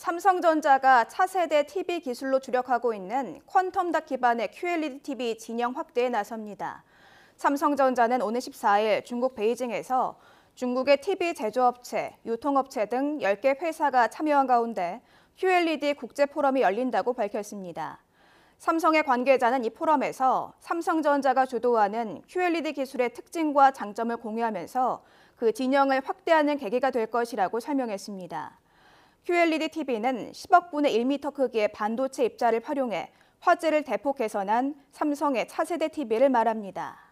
삼성전자가 차세대 TV 기술로 주력하고 있는 퀀텀닷 기반의 QLED TV 진영 확대에 나섭니다. 삼성전자는 오는 14일 중국 베이징에서 중국의 TV 제조업체, 유통업체 등 10개 회사가 참여한 가운데 QLED 국제 포럼이 열린다고 밝혔습니다. 삼성의 관계자는 이 포럼에서 삼성전자가 주도하는 QLED 기술의 특징과 장점을 공유하면서 그 진영을 확대하는 계기가 될 것이라고 설명했습니다. QLED TV는 10억분의 1m 크기의 반도체 입자를 활용해 화질을 대폭 개선한 삼성의 차세대 TV를 말합니다.